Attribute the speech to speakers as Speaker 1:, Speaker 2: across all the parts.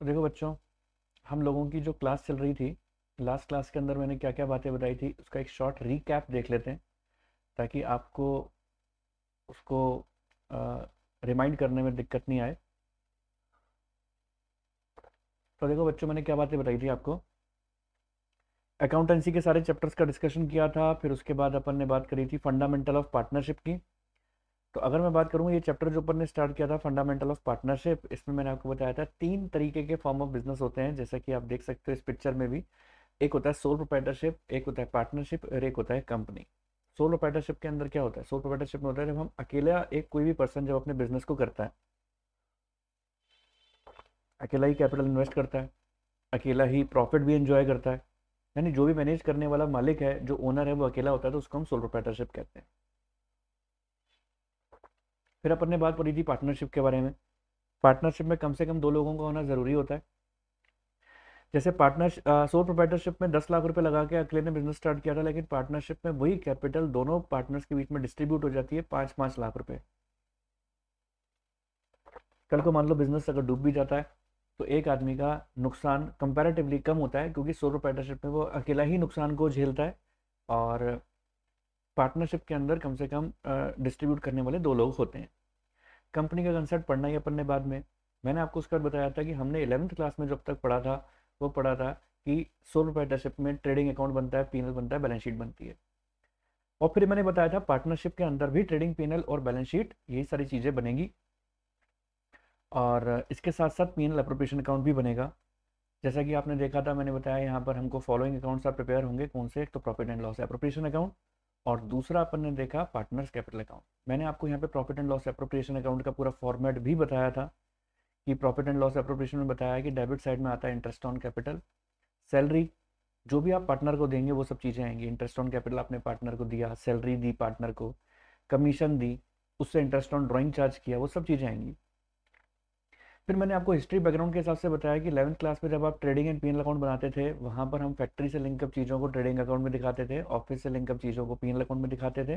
Speaker 1: तो देखो बच्चों हम लोगों की जो क्लास चल रही थी लास्ट क्लास के अंदर मैंने क्या क्या बातें बताई थी उसका एक शॉर्ट रिकैप देख लेते हैं ताकि आपको उसको रिमाइंड करने में दिक्कत नहीं आए तो देखो बच्चों मैंने क्या बातें बताई थी आपको अकाउंटेंसी के सारे चैप्टर्स का डिस्कशन किया था फिर उसके बाद अपन ने बात करी थी फंडामेंटल ऑफ पार्टनरशिप की तो अगर मैं बात करूँ ये चैप्टर जो अपन ने स्टार्ट किया था फंडामेंटल ऑफ पार्टनरशिप इसमें मैंने आपको बताया था तीन तरीके के फॉर्म ऑफ बिजनेस होते हैं जैसा कि आप देख सकते हो इस पिक्चर में भी एक होता है सोल प्रोपेटरशिप एक होता है पार्टनरशिप और एक होता है कंपनी सोल प्रोपेटरशिप के अंदर क्या होता है सोल प्रोपेटरशिप में होता है जब हम अकेला एक कोई भी पर्सन जब अपने बिजनेस को करता है अकेला ही कैपिटल इन्वेस्ट करता है अकेला ही प्रॉफिट भी इंजॉय करता है यानी जो भी मैनेज करने वाला मालिक है जो ओनर है वो अकेला होता है तो उसको हम सोल प्रोपेटरशिप कहते हैं फिर अपन ने बात पढ़ी थी पार्टनरशिप के बारे में पार्टनरशिप में कम से कम दो लोगों का होना ज़रूरी होता है जैसे पार्टनर सोल प्रोप्राइटरशिप में दस लाख रुपए लगा के अकेले ने बिजनेस स्टार्ट किया था लेकिन पार्टनरशिप में वही कैपिटल दोनों पार्टनर्स के बीच में डिस्ट्रीब्यूट हो जाती है पाँच पाँच लाख रुपए कल को मान लो बिजनेस अगर डूब भी जाता है तो एक आदमी का नुकसान कंपैरेटिवली कम होता है क्योंकि सोल प्रोप्राइटरशिप में वो अकेला ही नुकसान को झेलता है और पार्टनरशिप के अंदर कम से कम डिस्ट्रीब्यूट करने वाले दो लोग होते हैं कंपनी का कंसर्ट पढ़ना ही अपन ने बाद में मैंने आपको उसके बाद बताया था कि हमने इलेवंथ क्लास में जब तक पढ़ा था वो पढ़ा था कि सौ प्रोप्राइटरशिप में ट्रेडिंग अकाउंट बनता है पीनल बनता है बैलेंस शीट बनती है और फिर मैंने बताया था पार्टनरशिप के अंदर भी ट्रेडिंग पीनल और बैलेंस शीट यही सारी चीज़ें बनेंगी और इसके साथ साथ पीनल अप्रोप्रिएशन अकाउंट भी बनेगा जैसा कि आपने देखा था मैंने बताया यहाँ पर हमको फॉलोइंग अकाउंट्स आप प्रिपेयर होंगे कौन से एक तो प्रॉफिट एंड लॉस है अप्रोप्रिएशन अकाउंट और दूसरा अपन ने देखा पार्टनर्स कैपिटल अकाउंट मैंने आपको यहाँ पे profit and loss appropriation account का पूरा फॉर्मेट भी बताया था कि प्रॉफिट एंड लॉस अप्रोप्रिएशन में बताया कि डेबिट साइड में आता है इंटरेस्ट ऑन कैपिटल सैलरी जो भी आप पार्टनर को देंगे वो सब चीज़ें आएंगी इंटरेस्ट ऑन कैपिटल आपने पार्टनर को दिया सैलरी दी पार्टनर को कमीशन दी उससे इंटरेस्ट ऑन ड्राइंग चार्ज किया वो सब चीज़ें आएंगी फिर मैंने आपको हिस्ट्री बैकग्राउंड के हिसाब से बताया कि इलेवंथ क्लास में जब आप ट्रेडिंग एंड पीएनएल अकाउंट बनाते थे वहाँ पर हम फैक्ट्री से लिंकअप चीज़ों को ट्रेडिंग अकाउंट में दिखाते थे ऑफिस से लिंकअप चीज़ों को पीएनएल अकाउंट में दिखाते थे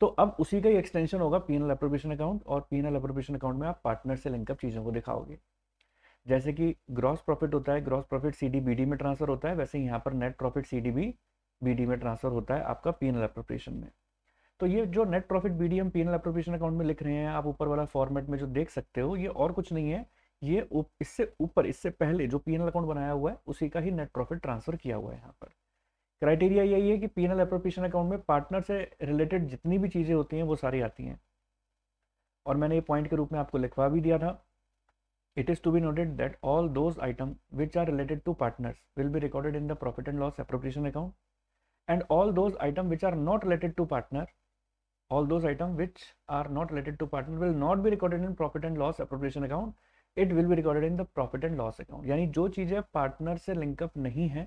Speaker 1: तो अब उसी का ही एक्सटेंशन होगा पीएनएल अप्रोप्रिएशन अकाउंट और पीएनएल अप्रोप्रिएशन अकाउंट में आप पार्टनर से लिंकअप चीज़ों को दिखाओगे जैसे कि ग्रॉस प्रॉफिट होता है ग्रॉस प्रॉफिट सी डी में ट्रांसफर होता है वैसे यहाँ पर नेट प्रॉफिट सी डी में ट्रांसफर होता है आपका पीएनएल अप्रोप्रिएशन में तो ये जो net profit B D M हम पीनल अप्रोप्रिएशन अकाउंट में लिख रहे हैं आप ऊपर वाला फॉर्मेट में जो देख सकते हो ये और कुछ नहीं है ये उप, इससे ऊपर इससे पहले जो पीनल अकाउंट बनाया हुआ है उसी का ही नेट प्रॉफिट ट्रांसफर किया हुआ है यहाँ पर क्राइटेरिया यही है कि पीनल अप्रोप्रिएशन अकाउंट में पार्टनर से रिलेटेड जितनी भी चीज़ें होती हैं वो सारी आती हैं और मैंने ये पॉइंट के रूप में आपको लिखवा भी दिया था it is to be noted that all those item which are related to partners will be recorded in the profit and loss appropriation account and all those item which are not related to partner all those items which are not related to partner will not be recorded in profit and loss appropriation account it will be recorded in the profit and loss account यानी जो चीज़ें partner से linkup नहीं है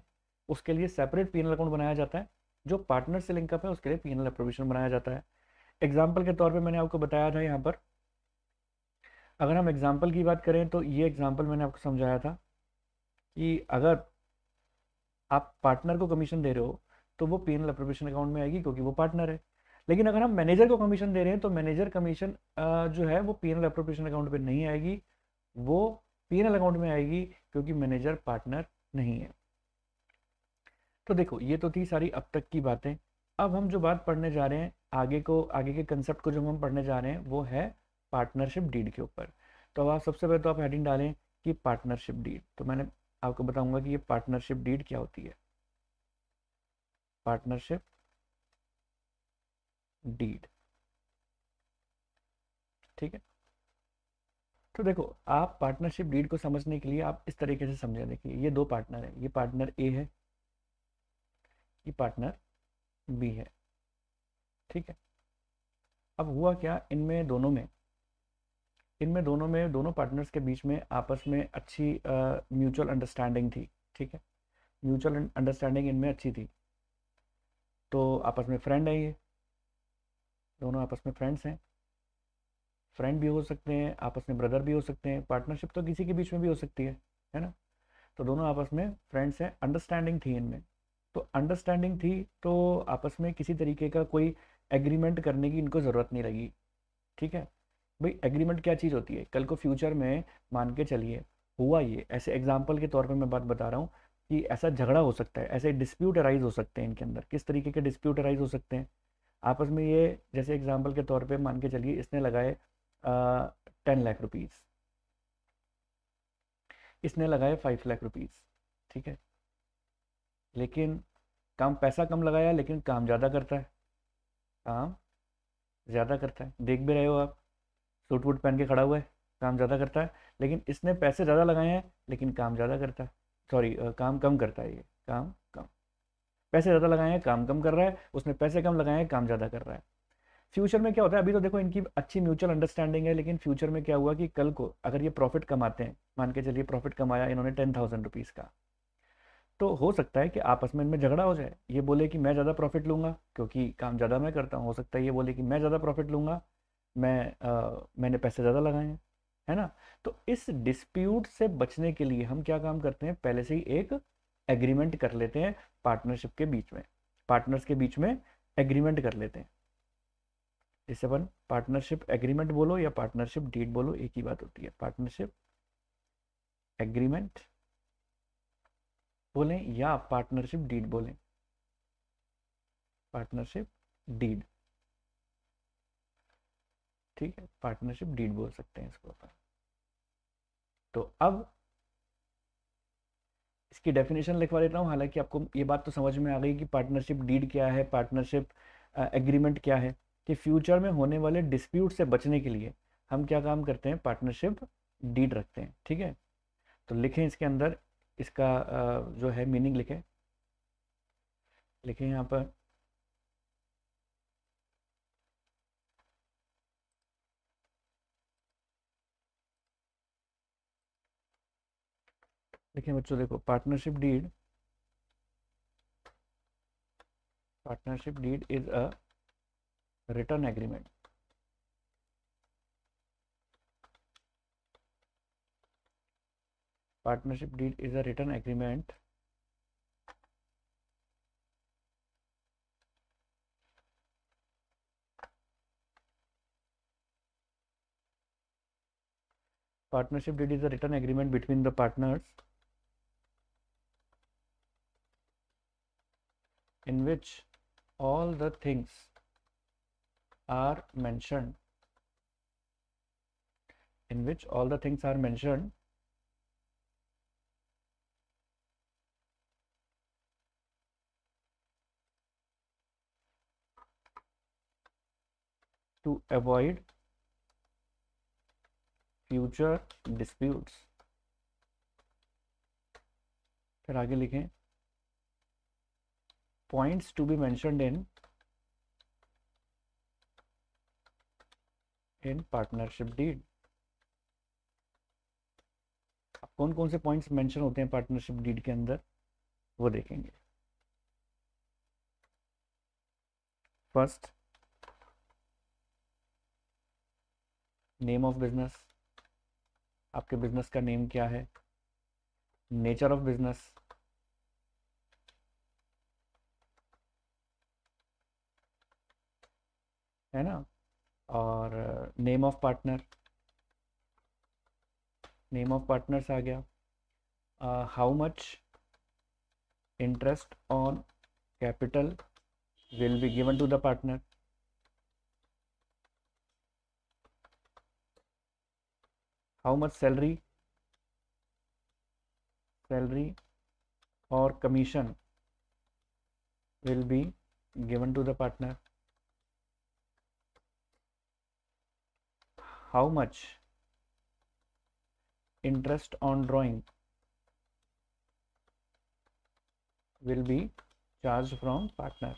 Speaker 1: उसके लिए separate P account बनाया जाता है जो पार्टनर से लिंकअप है उसके लिए पी एन प्रोविजन बनाया जाता है एग्जाम्पल के तौर पर मैंने आपको बताया था यहाँ पर अगर हम एग्जाम्पल की बात करें तो ये एग्जाम्पल मैंने आपको समझाया था कि अगर आप पार्टनर को कमीशन दे रहे हो तो वो पी एन अप्रोप्रिएशन अकाउंट में आएगी क्योंकि वो पार्टनर है लेकिन अगर हम मैनेजर को कमीशन दे रहे हैं तो मैनेजर कमीशन जो है वो पी एन अप्रोप्रिएशन अकाउंट पर नहीं आएगी वो पी एन अकाउंट में आएगी क्योंकि मैनेजर पार्टनर नहीं है तो देखो ये तो थी सारी अब तक की बातें अब हम जो बात पढ़ने जा रहे हैं आगे को आगे के कंसेप्ट को जो हम पढ़ने जा रहे हैं वो है पार्टनरशिप डीड के ऊपर तो अब आप सबसे पहले तो आप हेडिंग डालें कि पार्टनरशिप डीड तो मैंने आपको बताऊंगा कि ये पार्टनरशिप डीड क्या होती है पार्टनरशिप डीड ठीक है तो देखो आप पार्टनरशिप डीड को समझने के लिए आप इस तरीके से समझे देखिए ये दो पार्टनर है ये पार्टनर ए है ये पार्टनर बी है ठीक है अब हुआ क्या इनमें दोनों में इनमें दोनों में दोनों पार्टनर्स के बीच में आपस में अच्छी म्यूचुअल अंडरस्टैंडिंग थी ठीक है म्यूचुअल अंडरस्टैंडिंग इनमें अच्छी थी तो आपस में फ्रेंड है ये दोनों आपस में फ्रेंड्स हैं फ्रेंड भी हो सकते हैं आपस में ब्रदर भी हो सकते हैं पार्टनरशिप तो किसी के बीच में भी हो सकती है है ना तो दोनों आपस में फ्रेंड्स हैं अंडरस्टैंडिंग थी इनमें तो अंडरस्टैंडिंग थी तो आपस में किसी तरीके का कोई एग्रीमेंट करने की इनको ज़रूरत नहीं लगी ठीक है भाई एग्रीमेंट क्या चीज़ होती है कल को फ्यूचर में मान के चलिए हुआ ये ऐसे एग्जाम्पल के तौर पर मैं बात बता रहा हूँ कि ऐसा झगड़ा हो सकता है ऐसे डिस्प्यूट अराइज हो सकते हैं इनके अंदर किस तरीके के डिस्प्यूट अराइज हो सकते हैं आपस में ये जैसे एग्जाम्पल के तौर पर मान के चलिए इसने लगाए टेन लाख रुपीज़ इसने लगाए फाइव लाख रुपीज़ ठीक है लेकिन काम पैसा कम लगाया लेकिन काम ज़्यादा करता है काम ज़्यादा करता है देख भी रहे हो आप सूट वूट पहन के खड़ा हुआ है काम ज़्यादा करता है लेकिन इसने पैसे ज़्यादा लगाए हैं लेकिन काम ज़्यादा करता है सॉरी काम कम करता है ये काम पैसे ज़्यादा लगाए हैं काम कम कर रहा है उसने पैसे कम लगाए हैं काम ज़्यादा कर रहा है फ्यूचर में क्या होता है अभी तो देखो इनकी अच्छी म्यूचुअल अंडरस्टैंडिंग है लेकिन फ्यूचर में क्या हुआ कि कल को अगर ये प्रॉफिट कमाते हैं मान के चलिए प्रॉफिट कमाया इन्होंने टेन थाउजेंड रुपीज़ का तो हो सकता है कि आपस में इनमें झगड़ा हो जाए ये बोले कि मैं ज़्यादा प्रॉफिट लूँगा क्योंकि काम ज़्यादा मैं करता हूँ हो सकता है ये बोले कि मैं ज़्यादा प्रॉफिट लूँगा मैं आ, मैंने पैसे ज़्यादा लगाए हैं है ना तो इस डिस्प्यूट से बचने के लिए हम क्या काम करते हैं पहले से ही एक एग्रीमेंट कर लेते हैं पार्टनरशिप के बीच में पार्टनर्स के बीच में एग्रीमेंट कर लेते हैं जैसे अपन पार्टनरशिप एग्रीमेंट बोलो या पार्टनरशिप डीड बोलो एक ही बात होती है पार्टनरशिप एग्रीमेंट बोलें या पार्टनरशिप डीड बोलें पार्टनरशिप डीड ठीक है पार्टनरशिप डीड बोल सकते हैं इसको अपन तो अब इसकी डेफिनेशन लिखवा देता हूँ हालांकि आपको ये बात तो समझ में आ गई कि पार्टनरशिप डीड क्या है पार्टनरशिप एग्रीमेंट क्या है कि फ्यूचर में होने वाले डिस्प्यूट से बचने के लिए हम क्या काम करते हैं पार्टनरशिप डीड रखते हैं ठीक है तो लिखें इसके अंदर इसका जो है मीनिंग लिखें लिखें यहाँ पर देखिए बच्चों देखो partnership deed partnership deed is a written agreement partnership deed is a written agreement partnership deed is a written agreement between the partners in which all the things are mentioned in which all the things are mentioned to avoid future disputes फिर आगे लिखें points to be mentioned in in partnership deed कौन कौन से points mention होते हैं partnership deed के अंदर वो देखेंगे फर्स्ट नेम ऑफ बिजनेस आपके बिजनेस का नेम क्या है नेचर ऑफ बिजनेस है ना और name of partner name of partners आ गया how much interest on capital will be given to the partner how much salary salary और commission will be given to the partner how much interest on drawing will be charged from partner.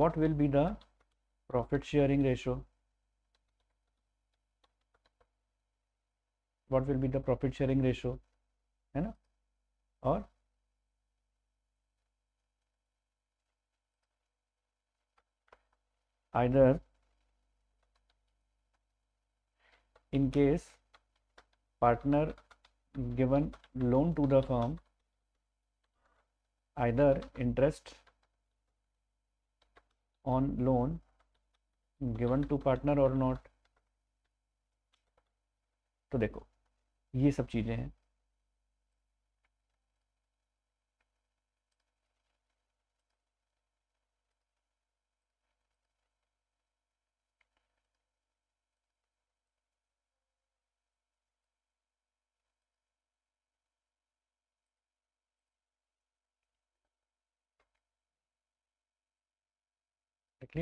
Speaker 1: What will be the profit sharing ratio? What will be the profit sharing ratio? You know? Or either in case partner given loan to the firm either interest on loan given to partner or not तो देखो ये सब चीज़ें हैं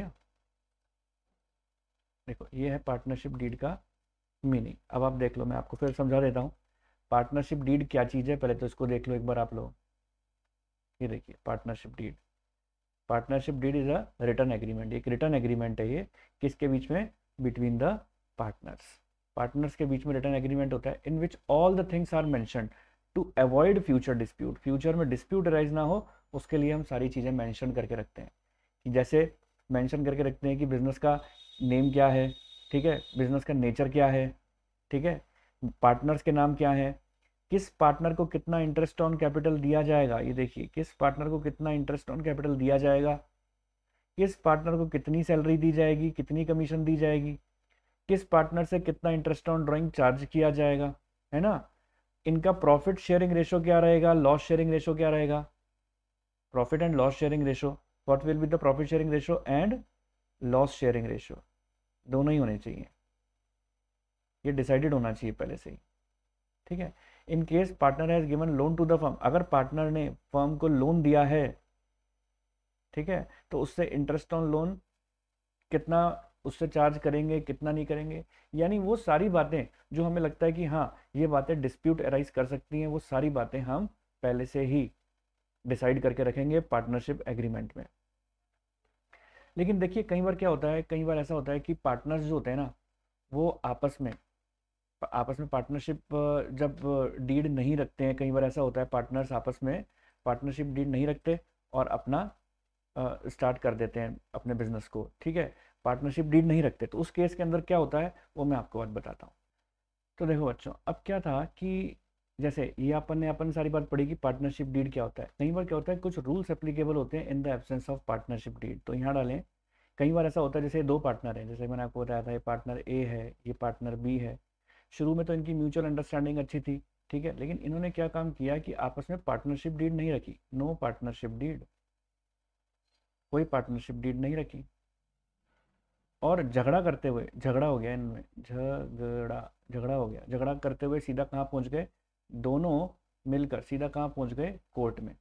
Speaker 1: ठीक देखो ये है पार्टनरशिप डीड का मीनिंग अब आप देख लो मैं आपको फिर समझा देता हूँ पार्टनरशिप डीड क्या चीज़ है पहले तो इसको देख लो एक बार आप लोग ये देखिए partnership deed partnership deed is a written agreement एक रिटर्न एग्रीमेंट है ये किसके बीच में बिटवीन द पार्टनर्स पार्टनर्स के बीच में रिटर्न एग्रीमेंट होता है in which all the things are mention to avoid future dispute future में डिस्प्यूट राइज ना हो उसके लिए हम सारी चीज़ें मैंशन करके रखते हैं जैसे मेंशन करके रखते हैं कि बिज़नेस का नेम क्या है ठीक है बिज़नेस का नेचर क्या है ठीक है पार्टनर्स के नाम क्या है किस पार्टनर को कितना इंटरेस्ट ऑन कैपिटल दिया जाएगा ये देखिए किस पार्टनर को कितना इंटरेस्ट ऑन कैपिटल दिया जाएगा किस पार्टनर को कितनी सैलरी दी जाएगी कितनी कमीशन दी जाएगी किस पार्टनर से कितना इंटरेस्ट ऑन ड्राइंग चार्ज किया जाएगा है ना इनका प्रॉफिट शेयरिंग रेशो क्या रहेगा लॉस शेयरिंग रेशो क्या रहेगा profit and loss sharing ratio what will be the profit sharing ratio and loss sharing ratio दोनों ही होने चाहिए ये डिसाइडेड होना चाहिए पहले से ही ठीक है in case partner has given loan to the firm अगर पार्टनर ने फर्म को लोन दिया है ठीक है तो उससे इंटरेस्ट ऑन लोन कितना उससे चार्ज करेंगे कितना नहीं करेंगे यानी वो सारी बातें जो हमें लगता है कि हाँ ये बातें डिस्प्यूट अराइज कर सकती हैं वो सारी बातें हम पहले से ही डिसाइड करके रखेंगे पार्टनरशिप एग्रीमेंट में लेकिन देखिए कई बार क्या होता है कई बार ऐसा होता है कि पार्टनर्स जो होते हैं ना वो आपस में आपस में पार्टनरशिप जब डीड नहीं रखते हैं कई बार ऐसा होता है पार्टनर्स आपस में पार्टनरशिप डीड नहीं रखते और अपना स्टार्ट कर देते हैं अपने बिजनेस को ठीक है पार्टनरशिप डीड नहीं रखते तो उस केस के अंदर क्या होता है वो मैं आपको बात बताता हूँ तो देखो बच्चों अब क्या था कि जैसे ये अपन ने अपन सारी बात पढ़ी कि पार्टनरशिप डीड क्या होता है कई बार क्या होता है कुछ रूल्स एप्लीकेबल होते हैं in the absence of partnership deed तो यहाँ डालें कई बार ऐसा होता है जैसे दो पार्टनर हैं जैसे मैंने आपको बताया था ये पार्टनर ए है ये पार्टनर बी है शुरू में तो इनकी म्यूचुअल अंडरस्टैंडिंग अच्छी थी ठीक है लेकिन इन्होंने क्या काम किया कि आपस में पार्टनरशिप डीड नहीं रखी नो पार्टनरशिप डीड कोई पार्टनरशिप डीड नहीं रखी और झगड़ा करते हुए झगड़ा हो गया इनमें झगड़ा झगड़ा हो गया झगड़ा करते हुए सीधा कहाँ पहुँच गए दोनों मिलकर सीधा कहाँ पहुँच गए कोर्ट में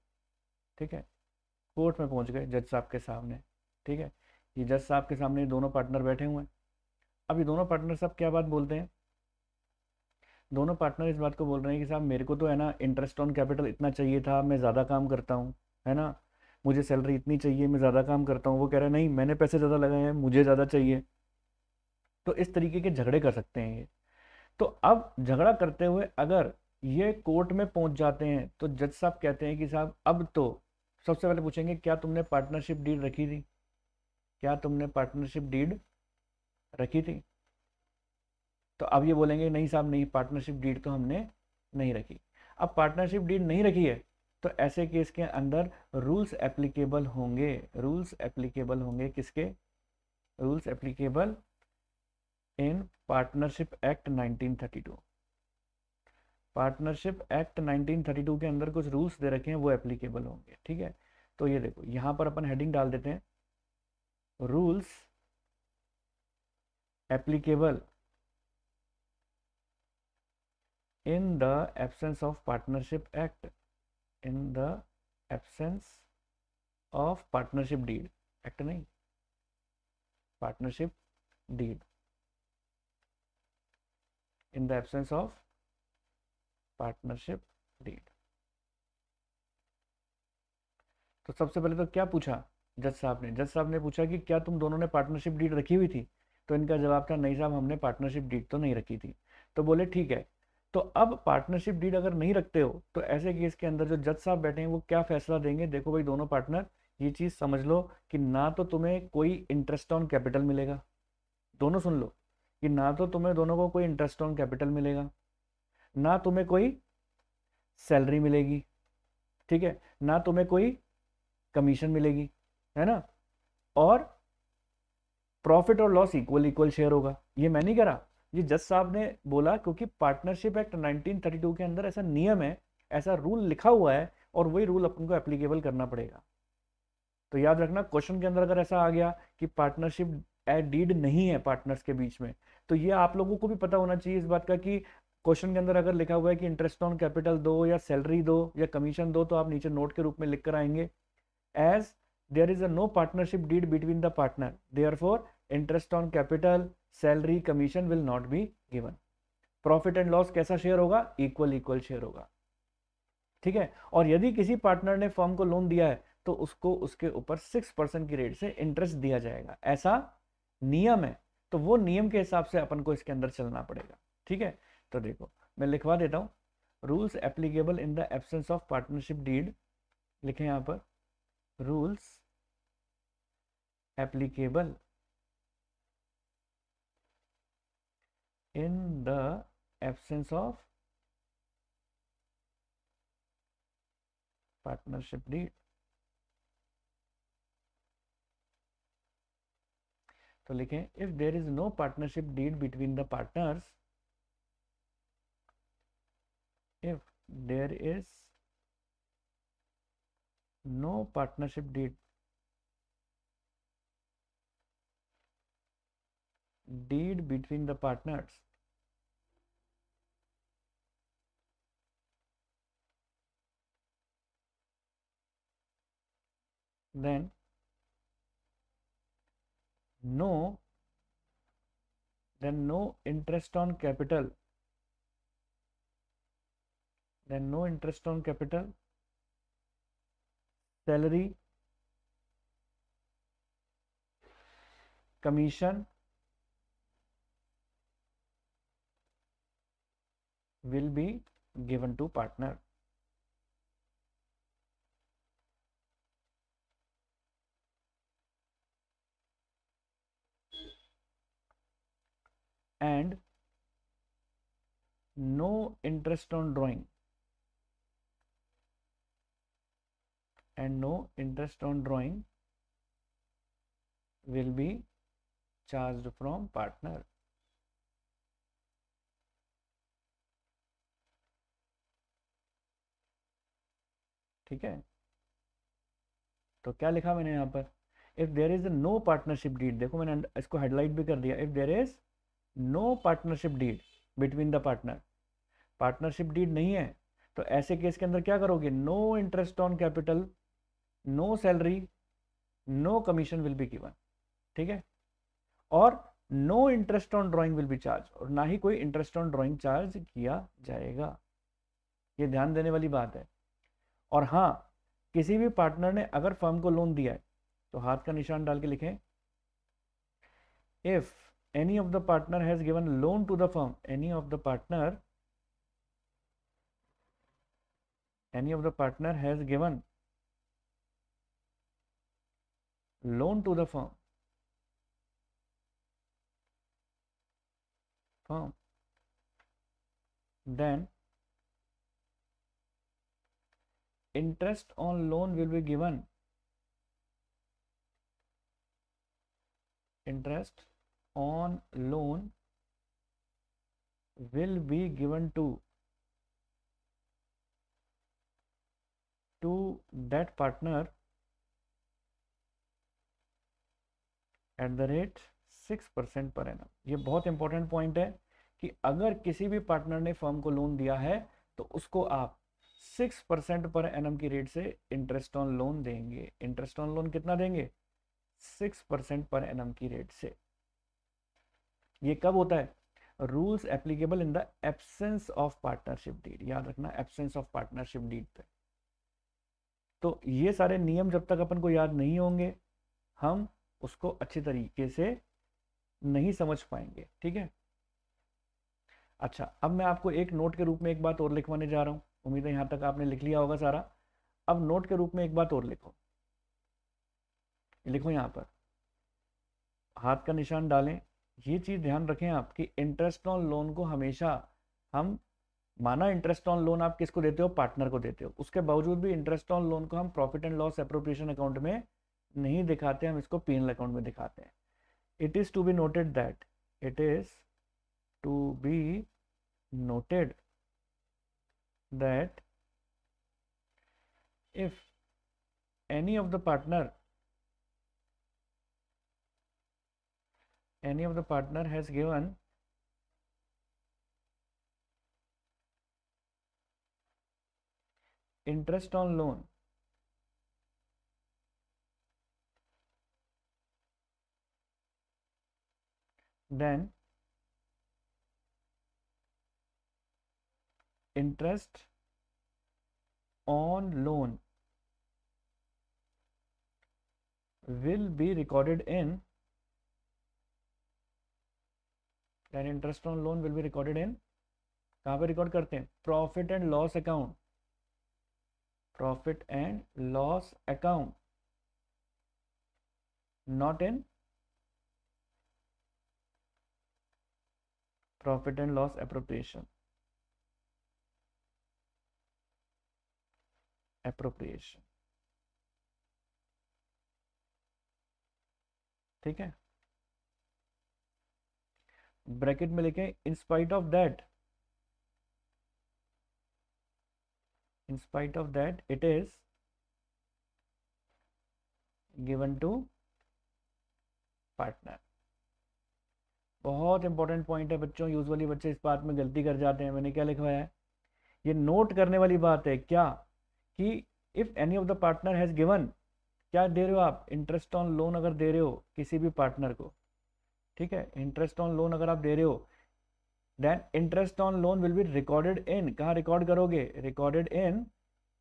Speaker 1: ठीक है कोर्ट में पहुँच गए जज साहब के सामने ठीक है ये जज साहब के सामने दोनों पार्टनर बैठे हुए हैं अब ये दोनों पार्टनर साहब क्या बात बोलते हैं दोनों पार्टनर इस बात को बोल रहे हैं कि साहब मेरे को तो है ना इंटरेस्ट ऑन कैपिटल इतना चाहिए था मैं ज़्यादा काम करता हूँ है ना मुझे सैलरी इतनी चाहिए मैं ज़्यादा काम करता हूँ वो कह रहा है नहीं मैंने पैसे ज़्यादा लगाए हैं मुझे ज़्यादा चाहिए तो इस तरीके के झगड़े कर सकते हैं ये तो अब झगड़ा करते हुए अगर ये कोर्ट में पहुंच जाते हैं तो जज साहब कहते हैं कि साहब अब तो सबसे पहले पूछेंगे क्या तुमने पार्टनरशिप डीड रखी थी क्या तुमने पार्टनरशिप डीड रखी थी तो अब ये बोलेंगे नहीं साहब नहीं पार्टनरशिप डीड तो हमने नहीं रखी अब पार्टनरशिप डीड नहीं रखी है तो ऐसे केस के अंदर रूल्स एप्लीकेबल होंगे रूल्स एप्लीकेबल होंगे किसके rules applicable in partnership act 1932 partnership act 1932 के अंदर कुछ रूल्स दे रखे हैं वो एप्लीकेबल होंगे ठीक है तो ये देखो यहाँ पर अपन हेडिंग डाल देते हैं rules applicable in the absence of partnership act in the absence of partnership deed act नहीं partnership deed in the absence of partnership deed तो सबसे पहले तो क्या पूछा जज साहब ने जज साहब ने पूछा कि क्या तुम दोनों ने पार्टनरशिप डीड रखी हुई थी तो इनका जवाब था नहीं साहब हमने पार्टनरशिप डीड तो नहीं रखी थी तो बोले ठीक है तो अब पार्टनरशिप डीड अगर नहीं रखते हो तो ऐसे केस के अंदर जो जज साहब बैठे हैं वो क्या फैसला देंगे देखो भाई दोनों पार्टनर ये चीज़ समझ लो कि ना तो तुम्हें कोई इंटरेस्ट ऑन कैपिटल मिलेगा दोनों सुन लो कि ना तो तुम्हें दोनों को कोई इंटरेस्ट ऑन कैपिटल मिलेगा ना तुम्हें कोई सैलरी मिलेगी ठीक है ना तुम्हें कोई कमीशन मिलेगी है ना और प्रॉफिट और लॉस इक्वल इक्वल शेयर होगा ये मैं नहीं रहा ये जज साहब ने बोला क्योंकि पार्टनरशिप एक्ट 1932 के अंदर ऐसा नियम है ऐसा रूल लिखा हुआ है और वही रूल अपन को एप्लीकेबल करना पड़ेगा तो याद रखना क्वेश्चन के अंदर अगर ऐसा आ गया कि पार्टनरशिप डीड नहीं है पार्टनर्स के बीच में तो ये आप लोगों को भी पता होना चाहिए इस बात का कि क्वेश्चन के अंदर अगर लिखा हुआ है कि इंटरेस्ट ऑन कैपिटल दो या सैलरी दो या कमीशन दो तो आप नीचे नोट के रूप में लिख कर आएंगे as there is a no partnership deed between the partner therefore interest on capital salary commission will not be given profit and loss कैसा शेयर होगा इक्वल इक्वल शेयर होगा ठीक है और यदि किसी पार्टनर ने फॉर्म को लोन दिया है तो उसको उसके ऊपर सिक्स परसेंट की रेट से इंटरेस्ट दिया जाएगा ऐसा नियम है तो वो नियम के हिसाब से अपन को इसके अंदर चलना पड़ेगा ठीक है तो देखो मैं लिखवा देता हूँ rules applicable in the absence of partnership deed लिखे यहाँ पर rules applicable in the absence of partnership deed तो लिखें if there is no partnership deed between the partners if there is no partnership deed deed between the partners then no then no interest on capital then no interest on capital salary commission will be given to partner and no interest on drawing and no interest on drawing will be charged from partner. ठीक है तो क्या लिखा मैंने यहां पर if there is no partnership deed देखो मैंने इसको हेडलाइट भी कर दिया if there is no partnership deed between the partner partnership deed नहीं है तो ऐसे केस के अंदर क्या करोगे no interest on capital no salary no commission will be given ठीक है और no interest on drawing will be charge और ना ही कोई इंटरेस्ट ऑन ड्राइंग चार्ज किया जाएगा ये ध्यान देने वाली बात है और हाँ किसी भी पार्टनर ने अगर फर्म को लोन दिया है तो हाथ का निशान डाल के लिखें if any of the partner has given loan to the firm any of the partner any of the partner has given loan to the firm firm then interest on loan will be given interest on loan will be given to to that partner at the rate six percent per annum ये बहुत important point है कि अगर किसी भी partner ने firm को loan दिया है तो उसको आप सिक्स परसेंट पर एन की रेट से इंटरेस्ट ऑन लोन देंगे इंटरेस्ट ऑन लोन कितना देंगे सिक्स परसेंट पर एन की रेट से ये कब होता है rules applicable in the absence of partnership deed याद रखना एबसेंस ऑफ पार्टनरशिप डीड पे तो ये सारे नियम जब तक अपन को याद नहीं होंगे हम उसको अच्छे तरीके से नहीं समझ पाएंगे ठीक है अच्छा अब मैं आपको एक नोट के रूप में एक बात और लिखवाने जा रहा हूं उम्मीद है यहां तक आपने लिख लिया होगा सारा अब नोट के रूप में एक बात और लिखो लिखो यहां पर हाथ का निशान डालें ये चीज़ ध्यान रखें आप कि इंटरेस्ट ऑन लोन को हमेशा हम माना इंटरेस्ट ऑन लोन आप किसको देते हो पार्टनर को देते हो उसके बावजूद भी इंटरेस्ट ऑन लोन को हम profit and loss appropriation account में नहीं दिखाते हम इसको पी अकाउंट में दिखाते हैं it is to be noted that it is to be noted that if any of the partner any of the partner has given interest on loan then interest on loan will be recorded in then interest on loan will be recorded in कहाँ पे record करते हैं profit and loss account profit and loss account not in profit and loss appropriation appropriation ठीक है bracket में लिखे in spite of that in spite of that it is given to partner बहुत important point है बच्चों usually बच्चे इस बात में गलती कर जाते हैं मैंने क्या लिखवाया है ये नोट करने वाली बात है क्या कि if any of the partner has given क्या दे रहे हो आप इंटरेस्ट ऑन लोन अगर दे रहे हो किसी भी पार्टनर को ठीक है इंटरेस्ट ऑन लोन अगर आप दे रहे हो then interest on loan will be recorded in कहाँ रिकॉर्ड करोगे recorded in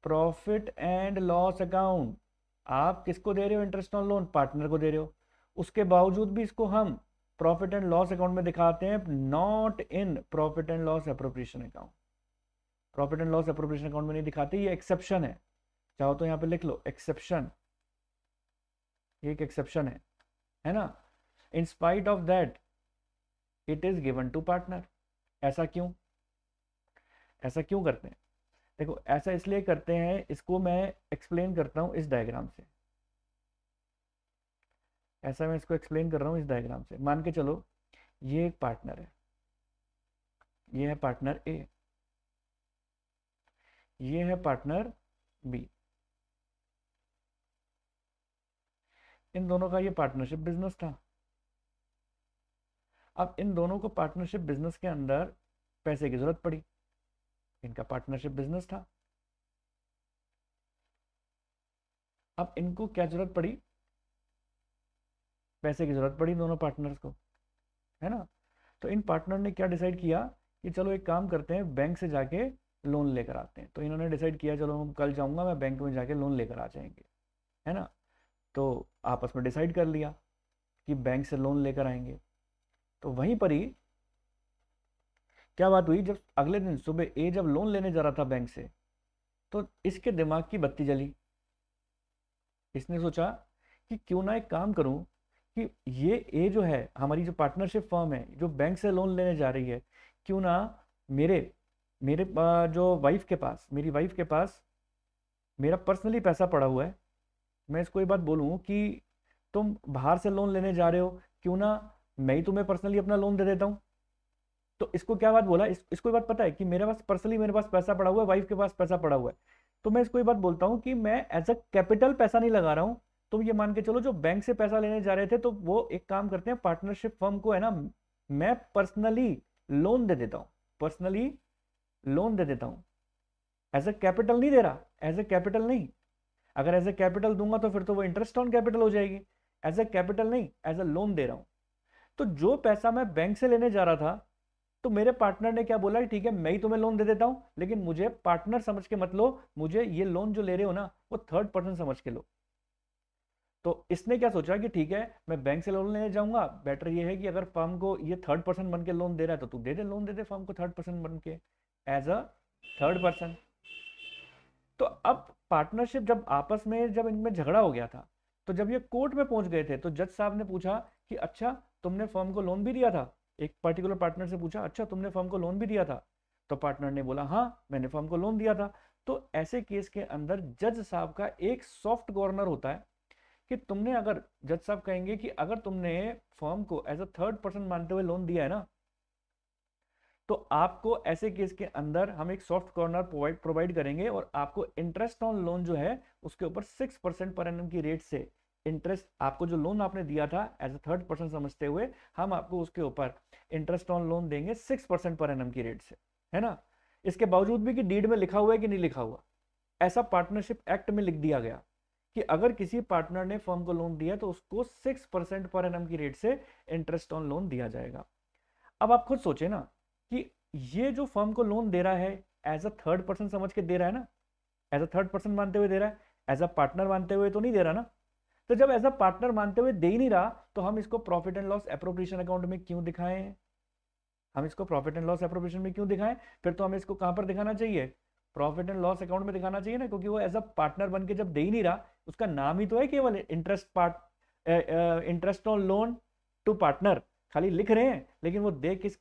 Speaker 1: profit and loss account आप किसको दे रहे हो इंटरेस्ट ऑन लोन पार्टनर को दे रहे हो उसके बावजूद भी इसको हम प्रॉफिट एंड लॉस अकाउंट में दिखाते हैं not in profit and loss appropriation account profit and loss appropriation account में नहीं दिखाते ये एक्सेप्शन है चाहो तो यहाँ पे लिख लो एक्सेप्शन ये एक एक्सेप्शन है है ना in spite of that it is given to partner ऐसा क्यों ऐसा क्यों करते हैं देखो ऐसा इसलिए करते हैं इसको मैं एक्सप्लेन करता हूँ इस डायग्राम से ऐसा मैं इसको एक्सप्लेन कर रहा हूँ इस डायग्राम से मान के चलो ये एक पार्टनर है ये है पार्टनर ए ये है पार्टनर बी इन दोनों का ये पार्टनरशिप बिजनेस था अब इन दोनों को पार्टनरशिप बिजनेस के अंदर पैसे की जरूरत पड़ी इनका पार्टनरशिप बिजनेस था अब इनको क्या जरूरत पड़ी पैसे की ज़रूरत पड़ी दोनों पार्टनर्स को है ना तो इन पार्टनर ने क्या डिसाइड किया कि चलो एक काम करते हैं बैंक से जाके लोन लेकर आते हैं तो इन्होंने डिसाइड किया चलो हम कल जाऊंगा मैं बैंक में जाके लोन लेकर आ जाएंगे है ना तो आपस में डिसाइड कर लिया कि बैंक से लोन लेकर आएंगे तो वहीं पर ही क्या बात हुई जब अगले दिन सुबह ए जब लोन लेने जा रहा था बैंक से तो इसके दिमाग की बत्ती जली इसने सोचा कि क्यों ना एक काम करूं कि ये ए जो है हमारी जो पार्टनरशिप फर्म है जो बैंक से लोन लेने जा रही है क्यों ना मेरे मेरे जो वाइफ के पास मेरी वाइफ के पास मेरा पर्सनली पैसा पड़ा हुआ है मैं इसको ये बात बोलूँ कि तुम बाहर से लोन लेने जा रहे हो क्यों ना मैं ही तुम्हें पर्सनली अपना लोन दे देता हूँ तो इसको क्या बात बोला इस, इसको ये बात पता है कि मेरे पास पर्सनली मेरे पास पैसा पड़ा हुआ है वाइफ के पास पैसा पड़ा हुआ है तो मैं इसको ये बात बोलता हूँ कि मैं एज अ कैपिटल पैसा नहीं लगा रहा हूँ तुम ये मान के चलो जो बैंक से पैसा लेने जा रहे थे तो वो एक काम करते हैं पार्टनरशिप फर्म को है ना मैं पर्सनली लोन दे देता हूँ पर्सनली लोन दे देता हूँ एज ए कैपिटल नहीं दे रहा एज ए कैपिटल नहीं अगर एज ए कैपिटल दूंगा तो फिर तो वो इंटरेस्ट ऑन कैपिटल हो जाएगी एज ए कैपिटल नहीं एज ए लोन दे रहा हूँ तो जो पैसा मैं बैंक से लेने जा रहा था तो मेरे पार्टनर ने क्या बोला ठीक है मैं ही तुम्हें लोन दे देता हूँ लेकिन मुझे पार्टनर समझ के मत लो मुझे ये लोन जो ले रहे हो ना वो थर्ड पर्सन समझ के लो तो इसने क्या सोचा कि ठीक है मैं बैंक से लोन लेने जाऊंगा बेटर ये है कि अगर फर्म को ये थर्ड पर्सन बन के लोन दे रहा है तो तू दे दे लोन दे दे फर्म को थर्ड पर्सन बन के एज अ थर्ड पर्सन तो अब पार्टनरशिप जब आपस में जब इनमें झगड़ा हो गया था तो जब ये कोर्ट में पहुंच गए थे तो जज साहब ने पूछा कि अच्छा तुमने फर्म को लोन भी दिया था एक पर्टिकुलर पार्टनर से पूछा अच्छा तुमने फर्म को लोन भी दिया था तो पार्टनर ने बोला हाँ मैंने फर्म को लोन दिया था तो ऐसे केस के अंदर जज साहब का एक सॉफ्ट गवर्नर होता है कि तुमने अगर जज साहब कहेंगे कि अगर तुमने फर्म को एज अ थर्ड पर्सन मानते हुए लोन दिया है ना तो आपको ऐसे केस के अंदर हम एक सॉफ्ट कॉर्नर प्रोवाइड प्रोवाइड करेंगे और आपको इंटरेस्ट ऑन लोन जो है उसके ऊपर सिक्स परसेंट पर एनम की रेट से इंटरेस्ट आपको जो लोन आपने दिया था एज अ थर्ड पर्सन समझते हुए हम आपको उसके ऊपर इंटरेस्ट ऑन लोन देंगे सिक्स परसेंट पर एनम की रेट से है ना इसके बावजूद भी कि डीड में लिखा हुआ है कि नहीं लिखा हुआ ऐसा पार्टनरशिप एक्ट में लिख दिया गया कि अगर किसी पार्टनर ने फर्म को लोन दिया तो उसको सिक्स परसेंट पर एन की रेट से इंटरेस्ट ऑन लोन दिया जाएगा अब आप खुद सोचे ना कि ये जो फर्म को लोन दे रहा है एज अ थर्ड पर्सन समझ के दे रहा है ना एज अ थर्ड पर्सन मानते हुए दे रहा है एज अ पार्टनर मानते हुए तो नहीं दे रहा ना तो जब एज अ पार्टनर मानते हुए दे ही नहीं रहा तो हम इसको profit and loss appropriation account में क्यों दिखाएं हम इसको प्रॉफिट एंड लॉस अप्रोप्रिएशन में क्यों दिखाएं फिर तो हमें इसको कहां पर दिखाना चाहिए प्रॉफिट एंड लॉस अकाउंट में दिखाना चाहिए ना क्योंकि वो एज अ पार्टनर बन के जब दे ही नहीं रहा उसका नाम ही तो है केवल interest part interest on loan to partner खाली लिख रहे हैं लेकिन वो दे किस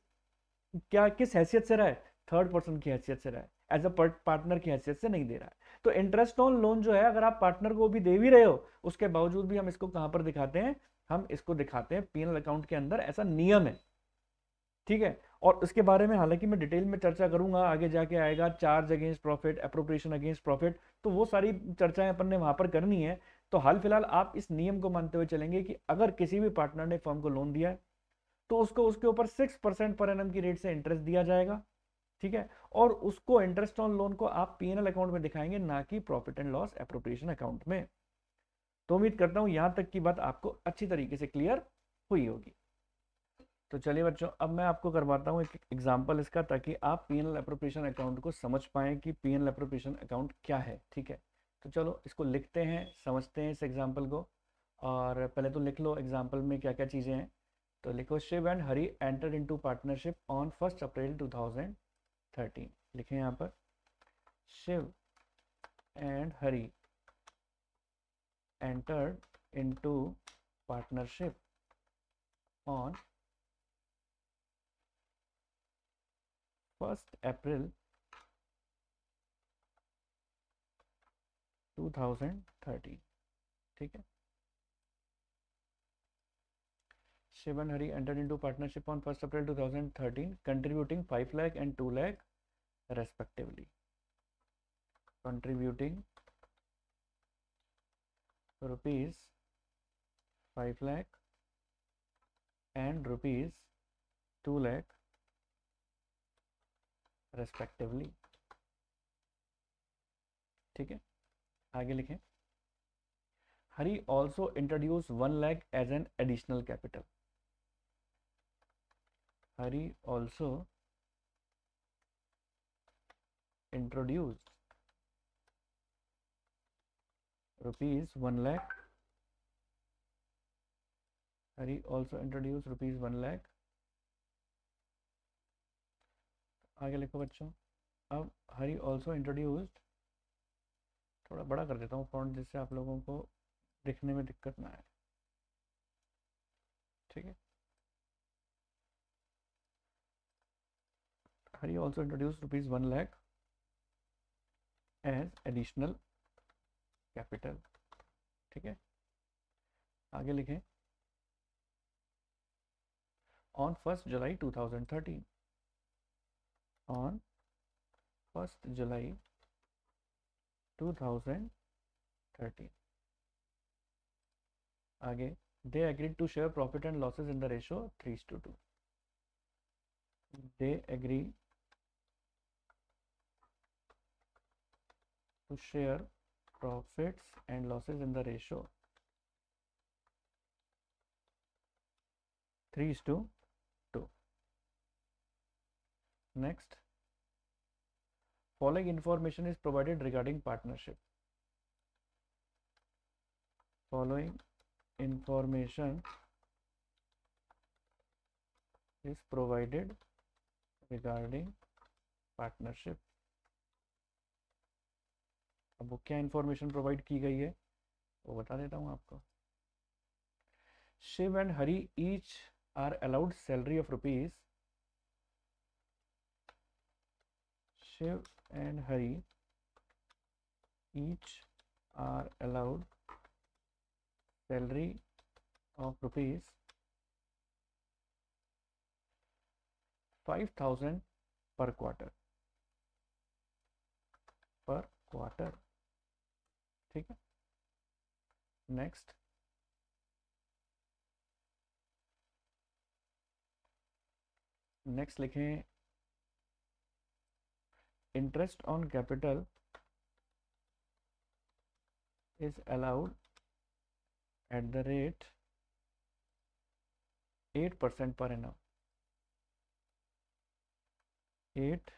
Speaker 1: क्या किस हैसियत से रहा है थर्ड पर्सन की हैसियत से रहा है एज अ पार्टनर की हैसियत से नहीं दे रहा है तो इंटरेस्ट ऑन लोन जो है अगर आप पार्टनर को भी दे भी रहे हो उसके बावजूद भी हम इसको कहाँ पर दिखाते हैं हम इसको दिखाते हैं पीनल अकाउंट के अंदर ऐसा नियम है ठीक है और इसके बारे में हालांकि मैं डिटेल में चर्चा करूंगा आगे जाके आएगा charge against profit appropriation against profit तो वो सारी चर्चाएं अपन ने वहां पर करनी है तो हाल फिलहाल आप इस नियम को मानते हुए चलेंगे कि अगर किसी भी पार्टनर ने फर्म को लोन दिया है तो उसको उसके ऊपर सिक्स परसेंट पर एम की रेट से इंटरेस्ट दिया जाएगा ठीक है और उसको इंटरेस्ट ऑन लोन को आप पी अकाउंट में दिखाएंगे ना कि profit and loss appropriation account में तो उम्मीद करता हूं यहां तक की बात आपको अच्छी तरीके से क्लियर हुई होगी तो चलिए बच्चों अब मैं आपको करवाता हूँ एक एग्जाम्पल इसका ताकि आप पी एन अप्रोप्रिएशन अकाउंट को समझ पाएँ कि पी एन अप्रोप्रिएशन अकाउंट क्या है ठीक है तो चलो इसको लिखते हैं समझते हैं इस एग्जाम्पल को और पहले तो लिख लो एग्जाम्पल में क्या क्या चीज़ें हैं तो लिखो Shiv and Hari enter into partnership on first April thirteen लिखें यहाँ पर Shiv and Hari enter into partnership on 1st April 2013 ठीक है Shivan Hari entered into partnership on 1st April 2013 contributing 5 lakh and 2 lakh respectively contributing rupees 5 lakh and rupees 2 lakh respectively ठीक है आगे लिखें Hari also introduce one lakh as an additional capital Hari also introduce rupees one lakh Hari also introduce rupees one lakh आगे लिखो बच्चों अब हरी also introduced थोड़ा बड़ा कर देता हूँ फॉन्ट जिससे आप लोगों को दिखने में दिक्कत ना आए ठीक है Hari also introduce rupees one lakh as additional capital ठीक है आगे लिखें on first July two thousand thirteen on 1st July 2013. Again, they agreed to share profit and losses in the ratio 3 to 2. They agree to share profits and losses in the ratio 3 to next following information is provided regarding partnership following information is provided regarding partnership अब वो क्या information provide की गई है वो बता देता हूँ आपको Shiv and Hari each are allowed salary of rupees Shiv and Hari each are allowed salary of rupees 5000 per quarter per quarter ठीक है next नेक्स्ट लिखें interest on capital is allowed at the rate 8% per annum 8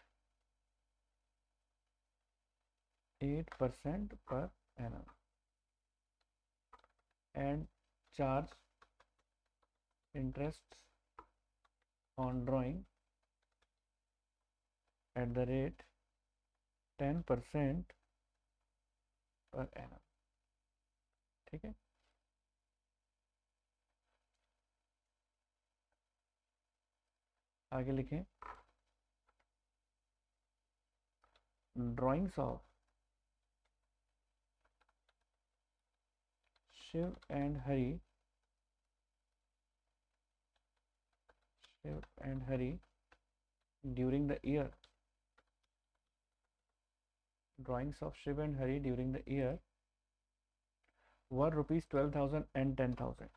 Speaker 1: 8% per annum and charge interest on drawing at the rate ten percent per annum ठीक है आगे लिखें drawings of Shiv and Hari Shiv and Hari during the year drawings of Shiv and Hari during the year were rupees 12,000 and 10,000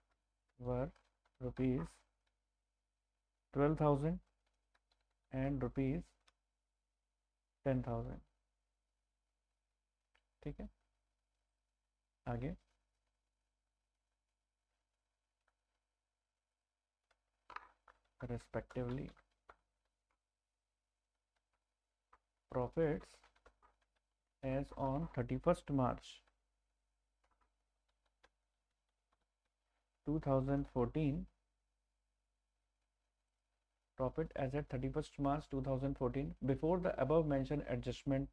Speaker 1: were rupees 12,000 and rupees 10,000 ठीक है आगे respectively profits as on 31st March 2014 profit as at 31st March 2014 before the above mentioned adjustment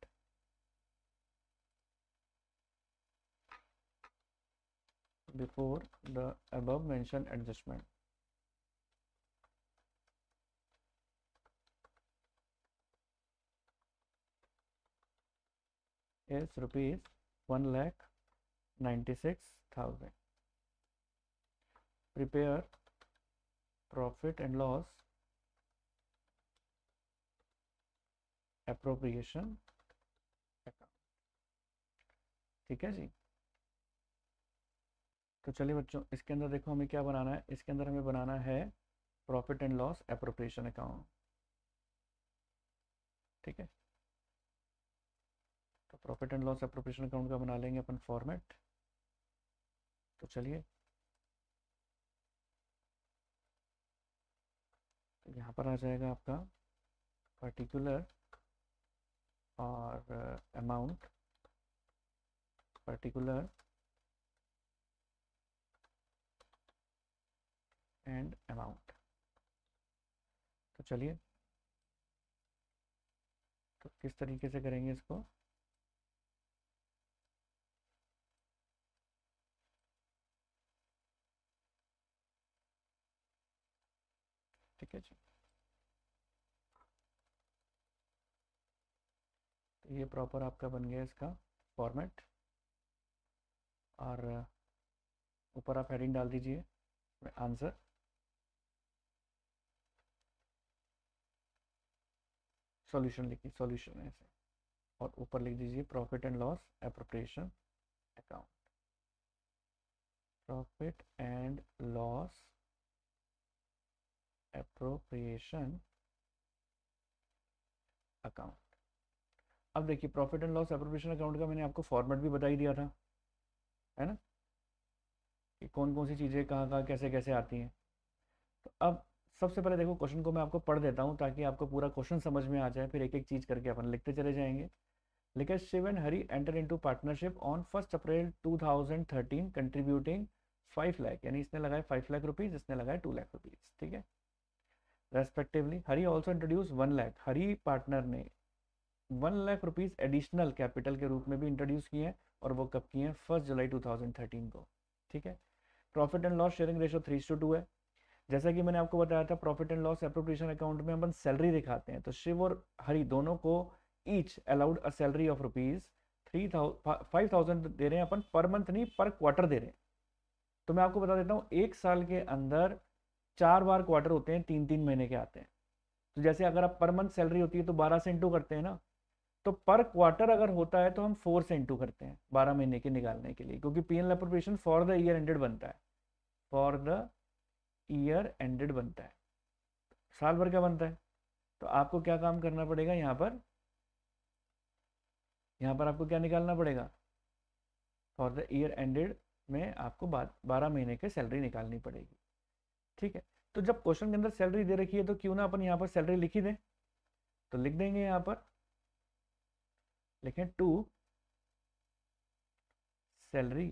Speaker 1: before the above mentioned adjustment is rupees one lakh thousand. Prepare profit and loss appropriation account. ठीक है जी तो चलिए बच्चों इसके अंदर देखो हमें क्या बनाना है इसके अंदर हमें बनाना है profit and loss appropriation account ठीक है profit and loss appropriation account का बना लेंगे अपन फॉर्मेट तो चलिए तो यहाँ पर आ जाएगा आपका पर्टिकुलर और अमाउंट पर्टिकुलर एंड अमाउंट तो चलिए तो किस तरीके से करेंगे इसको ठीक है जी तो ये प्रॉपर आपका बन गया इसका फॉर्मेट और uh, ऊपर आप हेडिंग डाल दीजिए आंसर सॉल्यूशन लिखिए सॉल्यूशन ऐसे और ऊपर लिख दीजिए profit and loss appropriation account profit and loss appropriation account अब देखिए profit and loss appropriation account का मैंने आपको फॉर्मेट भी बताई दिया था है ना कि कौन कौन सी चीज़ें कहाँ कहाँ कैसे कैसे आती हैं तो अब सबसे पहले देखो क्वेश्चन को मैं आपको पढ़ देता हूँ ताकि आपको पूरा क्वेश्चन समझ में आ जाए फिर एक एक चीज़ करके अपन लिखते चले जाएंगे लिखा Shiv and Hari enter into partnership on first April 2013 contributing five lakh यानी इसने लगाए फाइव लाख रुपीज़ इसने लगाए टू लाख रुपीज़ ठीक है respectively Hari also introduce one lakh Hari partner ने one lakh rupees additional capital के रूप में भी इंट्रोड्यूस किए हैं और वो कब किए हैं फर्स्ट जुलाई 2013 को ठीक है profit and loss sharing ratio three two two है जैसा कि मैंने आपको बताया था profit and loss appropriation account में अपन सैलरी दिखाते हैं तो शिव और हरी दोनों को each allowed a salary of rupees three five thousand दे रहे हैं अपन पर मंथ नहीं पर क्वार्टर दे रहे हैं तो मैं आपको बता देता हूँ एक साल के अंदर चार बार क्वार्टर होते हैं तीन तीन महीने के आते हैं तो जैसे अगर आप पर मंथ सैलरी होती है तो बारह से इंटू करते हैं ना तो पर क्वार्टर अगर होता है तो हम फोर से इंटू करते हैं बारह महीने के निकालने के लिए क्योंकि P N appropriation for the year ended बनता है फॉर द ईयर एंडेड बनता है साल भर क्या बनता है तो आपको क्या काम करना पड़ेगा यहाँ पर यहाँ पर आपको क्या निकालना पड़ेगा फॉर द ईयर एंडेड में आपको बारह महीने की सैलरी निकालनी पड़ेगी ठीक है तो जब क्वेश्चन के अंदर सैलरी दे रखी है तो क्यों ना अपन यहाँ पर सैलरी लिखी दें तो लिख देंगे यहाँ पर लिखें टू सैलरी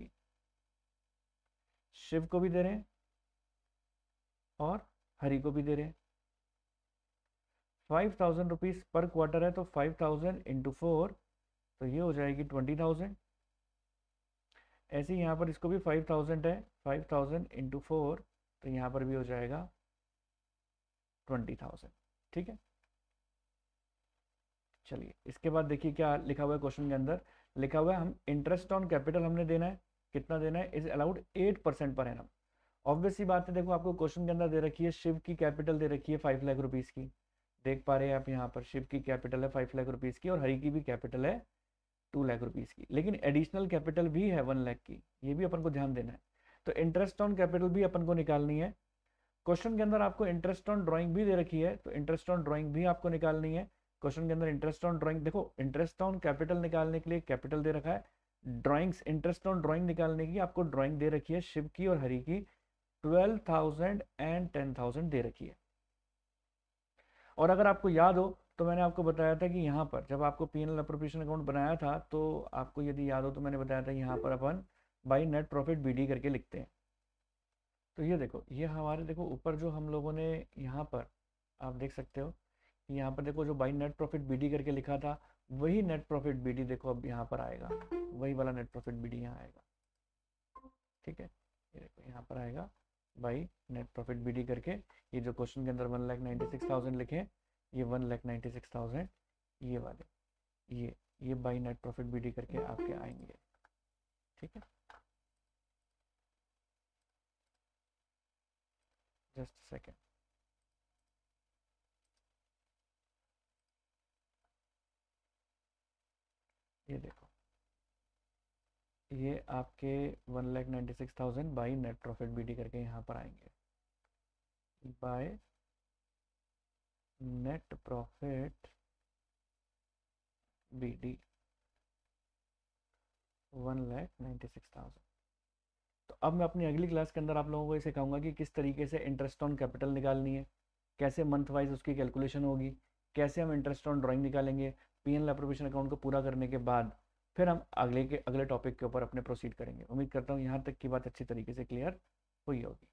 Speaker 1: शिव को भी दे रहे हैं और हरी को भी दे रहे हैं five thousand rupees per quarter है तो फाइव थाउजेंड इंटू फोर तो ये हो जाएगी ट्वेंटी थाउजेंड ऐसे यहाँ पर इसको भी फाइव थाउजेंड है फाइव थाउजेंड इंटू फोर तो यहाँ पर भी हो जाएगा ट्वेंटी थाउजेंड ठीक है चलिए इसके बाद देखिए क्या लिखा हुआ है क्वेश्चन के अंदर लिखा हुआ है हम इंटरेस्ट ऑन कैपिटल हमने देना है कितना देना है इज अलाउड एट परसेंट पर है ऑब्वियस ही बात है देखो आपको क्वेश्चन के अंदर दे रखी है शिव की कैपिटल दे रखी है फाइव लाख रुपीज़ की देख पा रहे हैं आप यहाँ पर शिव की कैपिटल है फाइव लाख रुपीज़ की और हरी की भी कैपिटल है टू लाख रुपीज़ की लेकिन एडिशनल कैपिटल भी है वन लाख की ये भी अपन को ध्यान देना है तो इंटरेस्ट ऑन कैपिटल भी अपन को निकालनी है क्वेश्चन के अंदर आपको इंटरेस्ट ऑन ड्राइंग भी दे रखी है तो इंटरेस्ट ऑन ड्राइंग भी आपको निकालनी है क्वेश्चन के अंदर इंटरेस्ट ऑन ड्राइंग देखो इंटरेस्ट ऑन कैपिटल निकालने के लिए कैपिटल दे रखा है ड्राइंग्स इंटरेस्ट ऑन ड्राइंग निकालने की आपको ड्राइंग दे रखी है शिव की और हरी की twelve thousand and ten thousand दे रखी है और अगर आपको याद हो तो मैंने आपको बताया था कि यहाँ पर जब आपको पी एन अप्रोप्रिएशन अकाउंट बनाया था तो आपको यदि याद हो तो मैंने बताया था यहाँ पर अपन बाई नेट प्रॉफिट बी करके लिखते हैं तो ये देखो ये हमारे देखो ऊपर जो हम लोगों ने यहाँ पर आप देख सकते हो कि यहाँ पर देखो जो बाई नेट प्रॉफिट बी करके लिखा था वही नेट प्रॉफिट बी देखो अब यहाँ पर आएगा वही वाला नेट प्रॉफिट बी डी यहाँ आएगा ठीक है ये देखो यहाँ पर आएगा बाई नेट प्रॉफिट बी करके ये जो क्वेश्चन के अंदर one lakh ninety six thousand लिखे ये one lakh ninety six thousand ये वाले ये ये बाई नेट प्रॉफिट बी करके आपके आएंगे ठीक है Just a second. ये देखो ये आपके one lakh ninety six thousand by net profit D करके यहाँ पर आएंगे by net profit B D one lakh ninety six thousand अब मैं अपनी अगली क्लास के अंदर आप लोगों को ये सिखाऊंगा कि किस तरीके से इंटरेस्ट ऑन कैपिटल निकालनी है कैसे मंथ वाइज उसकी कैलकुलेशन होगी कैसे हम इंटरेस्ट ऑन ड्राइंग निकालेंगे पी एन अप्रोपेशन अकाउंट को पूरा करने के बाद फिर हम अगले के अगले टॉपिक के ऊपर अपने प्रोसीड करेंगे उम्मीद करता हूँ यहाँ तक की बात अच्छी तरीके से क्लियर हुई होगी